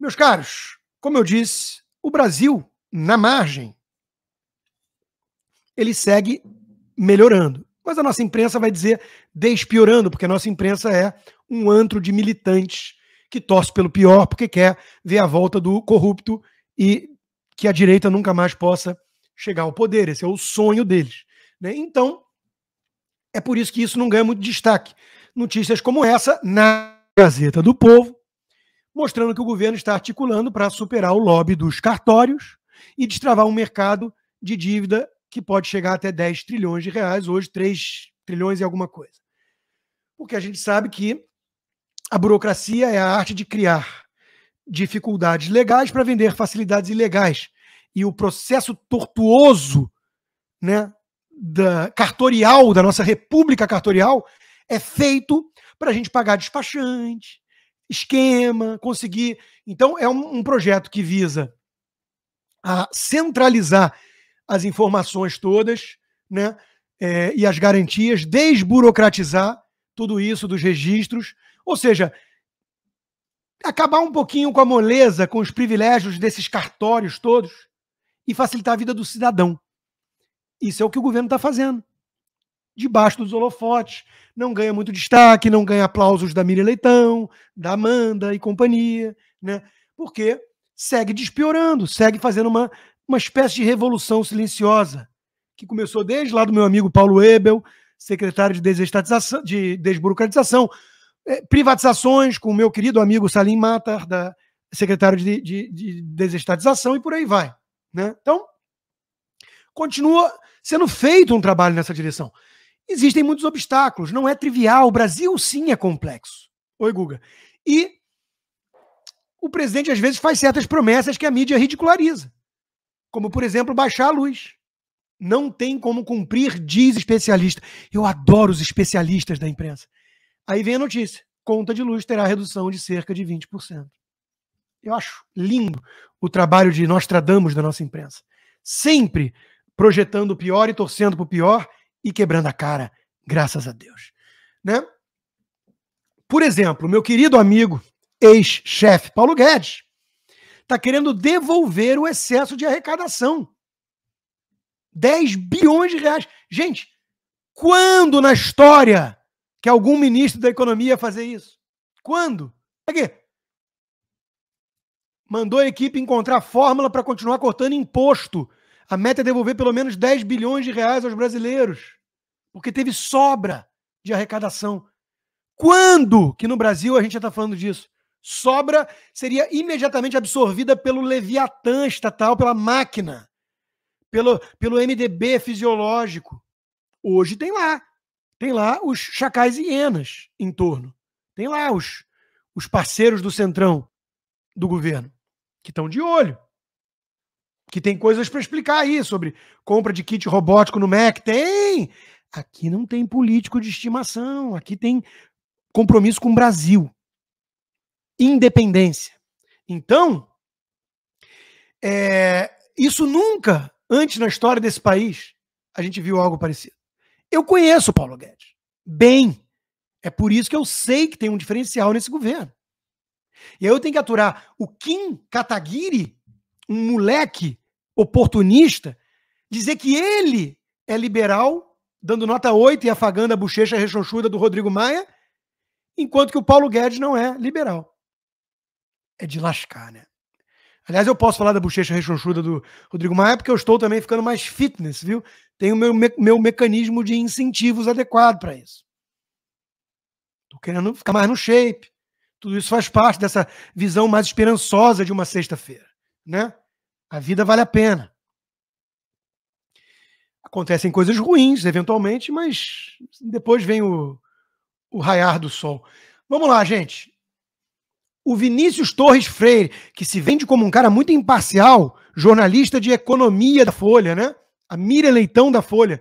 Meus caros, como eu disse, o Brasil, na margem, ele segue melhorando. Mas a nossa imprensa vai dizer despiorando, porque a nossa imprensa é um antro de militantes que torce pelo pior, porque quer ver a volta do corrupto e que a direita nunca mais possa chegar ao poder. Esse é o sonho deles. Né? Então, é por isso que isso não ganha muito destaque. Notícias como essa na Gazeta do Povo, mostrando que o governo está articulando para superar o lobby dos cartórios e destravar um mercado de dívida que pode chegar até 10 trilhões de reais, hoje 3 trilhões e alguma coisa. Porque a gente sabe que a burocracia é a arte de criar dificuldades legais para vender facilidades ilegais. E o processo tortuoso né, da cartorial, da nossa república cartorial, é feito para a gente pagar despachante, esquema, conseguir. Então, é um, um projeto que visa a centralizar as informações todas né, é, e as garantias, desburocratizar tudo isso dos registros, ou seja, acabar um pouquinho com a moleza, com os privilégios desses cartórios todos e facilitar a vida do cidadão. Isso é o que o governo está fazendo debaixo dos holofotes, não ganha muito destaque, não ganha aplausos da Miriam Leitão, da Amanda e companhia, né? Porque segue despiorando, segue fazendo uma, uma espécie de revolução silenciosa, que começou desde lá do meu amigo Paulo Ebel, secretário de, desestatização, de desburocratização, eh, privatizações com o meu querido amigo Salim Matar, da, secretário de, de, de desestatização, e por aí vai. Né? Então, continua sendo feito um trabalho nessa direção existem muitos obstáculos, não é trivial. O Brasil, sim, é complexo. Oi, Guga. E o presidente, às vezes, faz certas promessas que a mídia ridiculariza. Como, por exemplo, baixar a luz. Não tem como cumprir, diz especialista. Eu adoro os especialistas da imprensa. Aí vem a notícia: conta de luz terá redução de cerca de 20%. Eu acho lindo o trabalho de Nostradamus da nossa imprensa. Sempre projetando o pior e torcendo para o pior e quebrando a cara, graças a Deus. Né? Por exemplo, meu querido amigo, ex-chefe Paulo Guedes, está querendo devolver o excesso de arrecadação. 10 bilhões de reais. Gente, quando na história que algum ministro da economia ia fazer isso? Quando? Aqui. Mandou a equipe encontrar fórmula para continuar cortando imposto a meta é devolver pelo menos 10 bilhões de reais aos brasileiros, porque teve sobra de arrecadação. Quando que no Brasil a gente já está falando disso? Sobra seria imediatamente absorvida pelo Leviatã estatal, pela máquina, pelo, pelo MDB fisiológico. Hoje tem lá. Tem lá os chacais e hienas em torno. Tem lá os, os parceiros do centrão do governo, que estão de olho que tem coisas para explicar aí sobre compra de kit robótico no MEC. Tem! Aqui não tem político de estimação, aqui tem compromisso com o Brasil. Independência. Então, é, isso nunca antes na história desse país a gente viu algo parecido. Eu conheço o Paulo Guedes bem. É por isso que eu sei que tem um diferencial nesse governo. E aí eu tenho que aturar o Kim Kataguiri, um moleque oportunista dizer que ele é liberal, dando nota 8 e afagando a bochecha rechonchuda do Rodrigo Maia, enquanto que o Paulo Guedes não é liberal. É de lascar, né? Aliás, eu posso falar da bochecha rechonchuda do Rodrigo Maia, porque eu estou também ficando mais fitness, viu? Tenho meu, me meu mecanismo de incentivos adequado para isso. Estou querendo ficar mais no shape. Tudo isso faz parte dessa visão mais esperançosa de uma sexta-feira, né? A vida vale a pena. Acontecem coisas ruins, eventualmente, mas depois vem o, o raiar do sol. Vamos lá, gente. O Vinícius Torres Freire, que se vende como um cara muito imparcial, jornalista de economia da Folha, né? A Mira Leitão da Folha.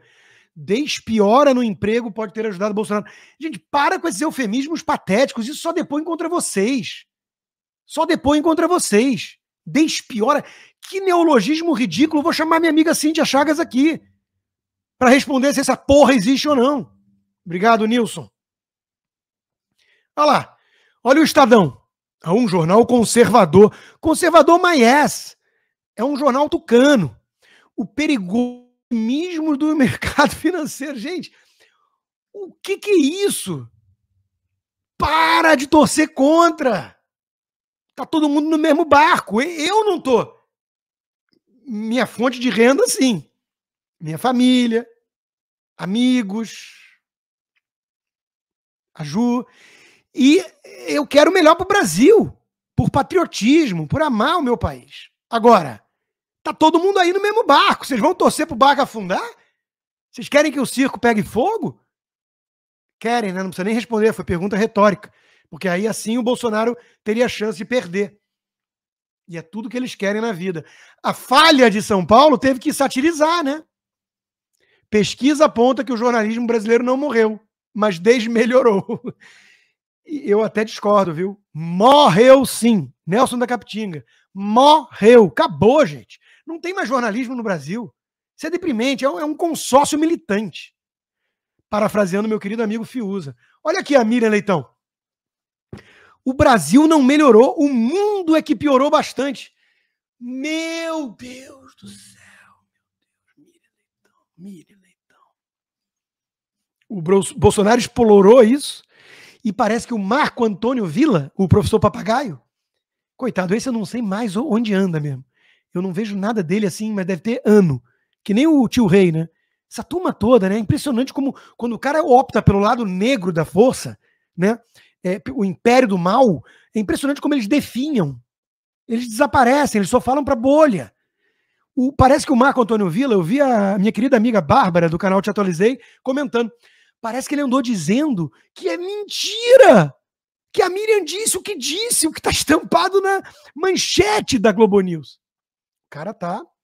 Despiora no emprego pode ter ajudado o Bolsonaro. Gente, para com esses eufemismos patéticos. Isso só depõe contra vocês. Só depõe contra vocês despiora. Que neologismo ridículo. Vou chamar minha amiga Cíntia Chagas aqui para responder se essa porra existe ou não. Obrigado, Nilson. Olha lá. Olha o Estadão. É um jornal conservador. Conservador, Maies. é um jornal tucano. O perigomismo do mercado financeiro. Gente, o que, que é isso? Para de torcer contra! Tá todo mundo no mesmo barco. Eu não tô. Minha fonte de renda, sim. Minha família, amigos, a Ju. E eu quero o melhor para o Brasil, por patriotismo, por amar o meu país. Agora, tá todo mundo aí no mesmo barco. Vocês vão torcer pro barco afundar? Vocês querem que o circo pegue fogo? Querem, né? Não precisa nem responder, foi pergunta retórica. Porque aí assim o Bolsonaro teria chance de perder. E é tudo que eles querem na vida. A falha de São Paulo teve que satirizar, né? Pesquisa aponta que o jornalismo brasileiro não morreu, mas desmelhorou. E eu até discordo, viu? Morreu sim. Nelson da Capitinga. Morreu. Acabou, gente. Não tem mais jornalismo no Brasil. Isso é deprimente. É um é consórcio militante. Parafraseando meu querido amigo Fiuza. Olha aqui a Miriam Leitão. O Brasil não melhorou, o mundo é que piorou bastante. Meu Deus do céu. Miriam Leitão, Miriam Leitão. O Bolsonaro explorou isso e parece que o Marco Antônio Vila, o professor papagaio, coitado, esse eu não sei mais onde anda mesmo. Eu não vejo nada dele assim, mas deve ter ano. Que nem o tio Rei, né? Essa turma toda, né? Impressionante como quando o cara opta pelo lado negro da força, né? é, o império do mal, é impressionante como eles definham. Eles desaparecem, eles só falam para bolha. O, parece que o Marco Antônio Villa, eu vi a minha querida amiga Bárbara do canal Te Atualizei comentando. Parece que ele andou dizendo que é mentira! Que a Miriam disse o que disse, o que está estampado na manchete da Globo News. O cara tá